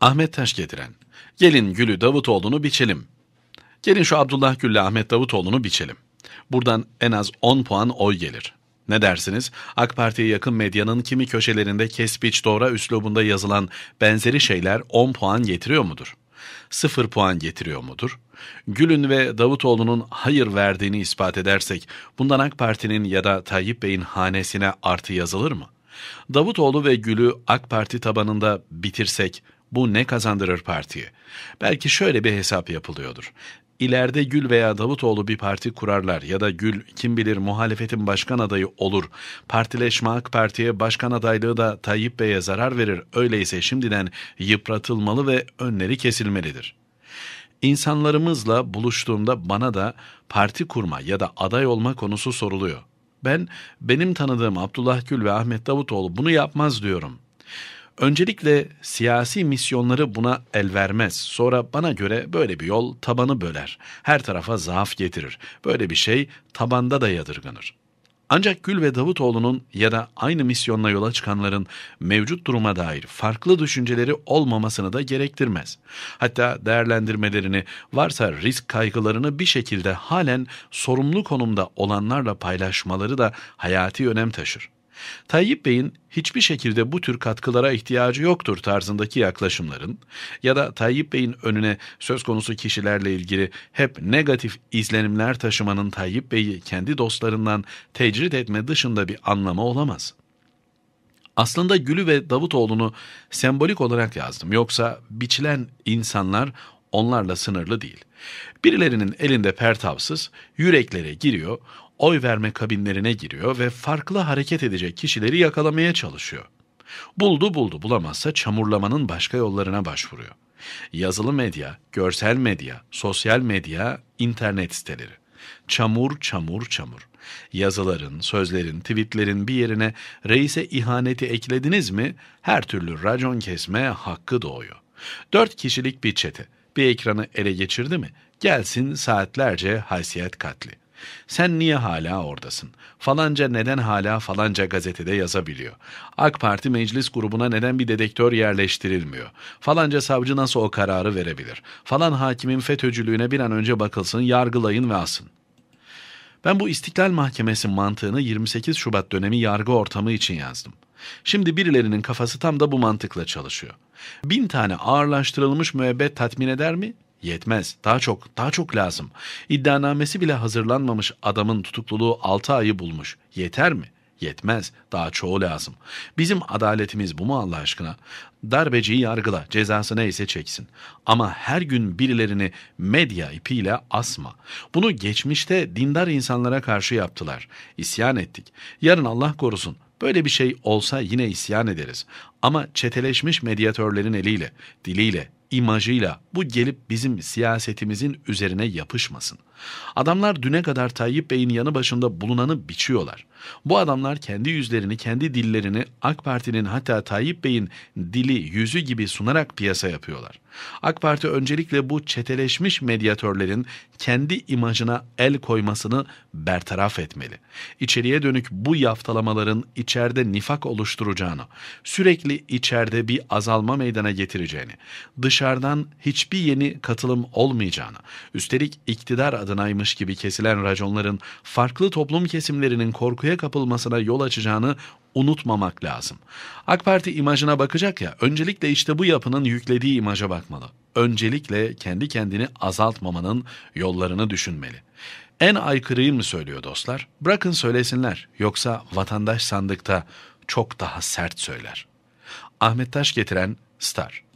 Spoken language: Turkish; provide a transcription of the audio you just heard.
Ahmet Taş getiren. Gelin Gül'ü Davutoğlu'nu biçelim. Gelin şu Abdullah Gül'le Ahmet Davutoğlu'nu biçelim. Buradan en az 10 puan oy gelir. Ne dersiniz? AK Parti'ye yakın medyanın kimi köşelerinde kespiç doğra üslubunda yazılan benzeri şeyler 10 puan getiriyor mudur? 0 puan getiriyor mudur? Gül'ün ve Davutoğlu'nun hayır verdiğini ispat edersek bundan AK Parti'nin ya da Tayyip Bey'in hanesine artı yazılır mı? Davutoğlu ve Gül'ü AK Parti tabanında bitirsek bu ne kazandırır partiye? Belki şöyle bir hesap yapılıyordur. İleride Gül veya Davutoğlu bir parti kurarlar ya da Gül kim bilir muhalefetin başkan adayı olur. Partileşme AK Parti'ye başkan adaylığı da Tayyip Bey'e zarar verir. Öyleyse şimdiden yıpratılmalı ve önleri kesilmelidir. İnsanlarımızla buluştuğumda bana da parti kurma ya da aday olma konusu soruluyor. Ben benim tanıdığım Abdullah Gül ve Ahmet Davutoğlu bunu yapmaz diyorum.'' Öncelikle siyasi misyonları buna el vermez. Sonra bana göre böyle bir yol tabanı böler. Her tarafa zaaf getirir. Böyle bir şey tabanda da yadırganır. Ancak Gül ve Davutoğlu'nun ya da aynı misyonla yola çıkanların mevcut duruma dair farklı düşünceleri olmamasını da gerektirmez. Hatta değerlendirmelerini varsa risk kaygılarını bir şekilde halen sorumlu konumda olanlarla paylaşmaları da hayati önem taşır. Tayyip Bey'in hiçbir şekilde bu tür katkılara ihtiyacı yoktur tarzındaki yaklaşımların ya da Tayyip Bey'in önüne söz konusu kişilerle ilgili hep negatif izlenimler taşımanın Tayyip Bey'i kendi dostlarından tecrit etme dışında bir anlamı olamaz. Aslında Gül'ü ve Davutoğlu'nu sembolik olarak yazdım. Yoksa biçilen insanlar onlarla sınırlı değil. Birilerinin elinde pertavsız, yüreklere giriyor, oy verme kabinlerine giriyor ve farklı hareket edecek kişileri yakalamaya çalışıyor. Buldu buldu bulamazsa çamurlamanın başka yollarına başvuruyor. Yazılı medya, görsel medya, sosyal medya, internet siteleri. Çamur, çamur, çamur. Yazıların, sözlerin, tweetlerin bir yerine reise ihaneti eklediniz mi her türlü racon kesme hakkı doğuyor. Dört kişilik bir çete bir ekranı ele geçirdi mi gelsin saatlerce haysiyet katli. Sen niye hala oradasın? Falanca neden hala falanca gazetede yazabiliyor? AK Parti meclis grubuna neden bir dedektör yerleştirilmiyor? Falanca savcı nasıl o kararı verebilir? Falan hakimin FETÖ'cülüğüne bir an önce bakılsın, yargılayın ve asın. Ben bu İstiklal Mahkemesi mantığını 28 Şubat dönemi yargı ortamı için yazdım. Şimdi birilerinin kafası tam da bu mantıkla çalışıyor. Bin tane ağırlaştırılmış müebbet tatmin eder mi? Yetmez. Daha çok, daha çok lazım. İddianamesi bile hazırlanmamış adamın tutukluluğu 6 ayı bulmuş. Yeter mi? Yetmez. Daha çoğu lazım. Bizim adaletimiz bu mu Allah aşkına? Darbeciyi yargıla, cezası neyse çeksin. Ama her gün birilerini medya ipiyle asma. Bunu geçmişte dindar insanlara karşı yaptılar. İsyan ettik. Yarın Allah korusun Böyle bir şey olsa yine isyan ederiz. Ama çeteleşmiş medyatörlerin eliyle, diliyle, imajıyla bu gelip bizim siyasetimizin üzerine yapışmasın. Adamlar düne kadar Tayyip Bey'in yanı başında bulunanı biçiyorlar. Bu adamlar kendi yüzlerini, kendi dillerini AK Parti'nin hatta Tayyip Bey'in dili, yüzü gibi sunarak piyasa yapıyorlar. AK Parti öncelikle bu çeteleşmiş medyatörlerin kendi imajına el koymasını bertaraf etmeli. İçeriye dönük bu yaftalamaların içeride nifak oluşturacağını, sürekli içeride bir azalma meydana getireceğini, dışarıdan hiçbir yeni katılım olmayacağını, üstelik iktidar adı adınaymış gibi kesilen raconların farklı toplum kesimlerinin korkuya kapılmasına yol açacağını unutmamak lazım. AK Parti imajına bakacak ya, öncelikle işte bu yapının yüklediği imaja bakmalı. Öncelikle kendi kendini azaltmamanın yollarını düşünmeli. En aykırıyı mı söylüyor dostlar? Bırakın söylesinler. Yoksa vatandaş sandıkta çok daha sert söyler. Ahmet Taş getiren Star